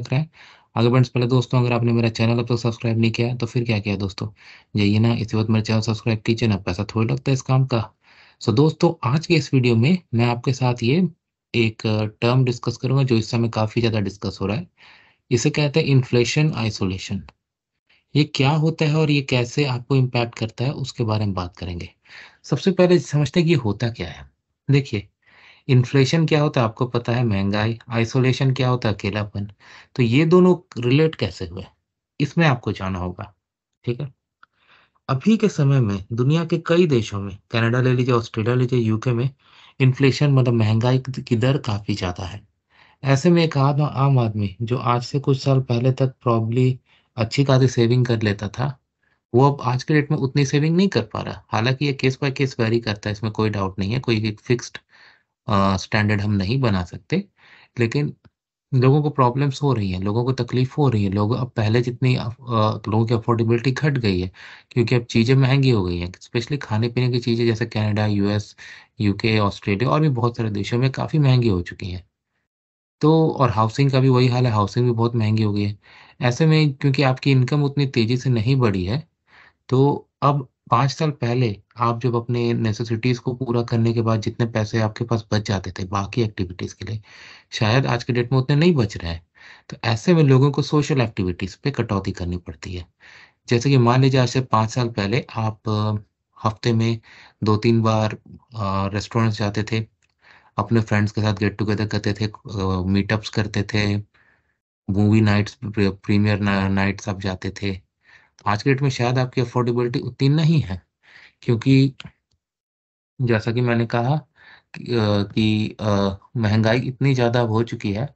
दिख रहा है आगे बढ़ने से पहले दोस्तों अगर आपने मेरा चैनल अब तक तो सब्सक्राइब नहीं किया तो फिर क्या किया दोस्तों जाइए ना इसी वक्त मेरे चैनल सब्सक्राइब कीजिए ना पैसा थोड़ी लगता है इस काम का सो दोस्तों आज के इस वीडियो में मैं आपके साथ ये एक टर्म डिस्कस करूंगा जो इस समय काफी ज्यादा डिस्कस हो रहा है इसे कहते हैं इन्फ्लेशन आइसोलेशन ये क्या होता है और ये कैसे आपको इम्पैक्ट करता है उसके बारे में बात करेंगे सबसे पहले समझते हैं कि ये होता क्या है देखिए इन्फ्लेशन क्या होता है आपको पता है महंगाई आइसोलेशन क्या होता है अकेलापन तो ये दोनों रिलेट कैसे हुए इसमें आपको जाना होगा ठीक है अभी के समय में दुनिया के कई देशों में कनाडा ले लीजिए ऑस्ट्रेलिया लीजिए यूके में इन्फ्लेशन मतलब महंगाई की दर काफ़ी ज़्यादा है ऐसे में एक आम आम आदमी जो आज से कुछ साल पहले तक प्रॉब्ली अच्छी खासी सेविंग कर लेता था वो अब आज के डेट में उतनी सेविंग नहीं कर पा रहा हालांकि ये केस बाय केस वेरी करता है इसमें कोई डाउट नहीं है कोई फिक्स्ड स्टैंडर्ड हम नहीं बना सकते लेकिन लोगों को प्रॉब्लम्स हो रही हैं लोगों को तकलीफ हो रही है लोग अब पहले जितनी लोगों की अफोर्डेबिलिटी घट गई है क्योंकि अब चीज़ें महंगी हो गई हैं स्पेशली खाने पीने की चीज़ें जैसे कनाडा यूएस यूके ऑस्ट्रेलिया और भी बहुत सारे देशों में काफ़ी महंगी हो चुकी हैं तो और हाउसिंग का भी वही हाल है हाउसिंग भी बहुत महंगी हो गई है ऐसे में क्योंकि आपकी इनकम उतनी तेज़ी से नहीं बढ़ी है तो अब पांच साल पहले आप जब अपने नेसेसिटीज़ को पूरा करने के बाद जितने पैसे आपके पास बच जाते थे बाकी एक्टिविटीज़ के लिए शायद आज के डेट में उतने नहीं बच रहे हैं तो ऐसे में लोगों को सोशल एक्टिविटीज़ पे कटौती करनी पड़ती है जैसे कि मान लीजिए आज से पांच साल पहले आप हफ्ते में दो तीन बार रेस्टोरेंट जाते थे अपने फ्रेंड्स के साथ गेट टुगेदर करते थे मीटअप्स करते थे मूवी नाइट्स प्रीमियर नाइट्स आप जाते थे आज के डेट में शायद आपकी अफोर्डेबिलिटी उतनी नहीं है क्योंकि जैसा कि मैंने कहा कि, कि महंगाई इतनी ज़्यादा हो चुकी है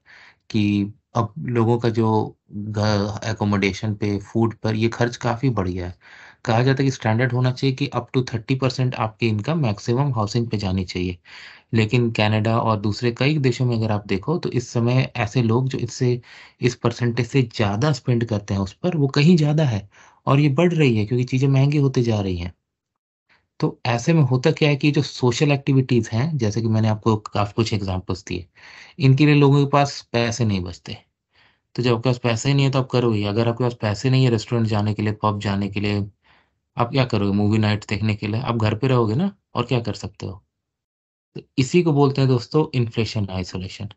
कि अब लोगों का जो एकोमोडेशन पे फूड पर ये खर्च काफ़ी बढ़ गया है कहा जाता है कि स्टैंडर्ड होना चाहिए कि अप टू थर्टी परसेंट आपकी इनकम मैक्सिमम हाउसिंग पे जानी चाहिए लेकिन कनाडा और दूसरे कई देशों में अगर आप देखो तो इस समय ऐसे लोग जो इससे इस परसेंटेज से ज़्यादा स्पेंड करते हैं उस पर वो कहीं ज़्यादा है और ये बढ़ रही है क्योंकि चीज़ें महंगी होती जा रही हैं तो ऐसे में होता क्या है कि जो सोशल एक्टिविटीज़ हैं जैसे कि मैंने आपको काफ़ी कुछ एग्जाम्पल्स दिए इनके लिए लोगों के पास पैसे नहीं बचते तो जब आपके पास पैसे नहीं है तो आप करोगे अगर आपके पास पैसे नहीं है रेस्टोरेंट जाने के लिए पब जाने के लिए आप क्या करोगे मूवी नाइट देखने के लिए आप घर पे रहोगे ना और क्या कर सकते हो तो इसी को बोलते हैं दोस्तों इन्फ्लेशन आइसोलेशन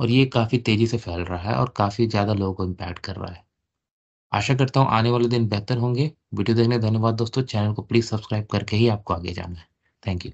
और ये काफ़ी तेज़ी से फैल रहा है और काफ़ी ज़्यादा लोगों को इम्पैक्ट कर रहा है आशा करता हूँ आने वाले दिन बेहतर होंगे वीडियो देखने धन्यवाद दोस्तों चैनल को प्लीज़ सब्सक्राइब करके ही आपको आगे जाना है थैंक यू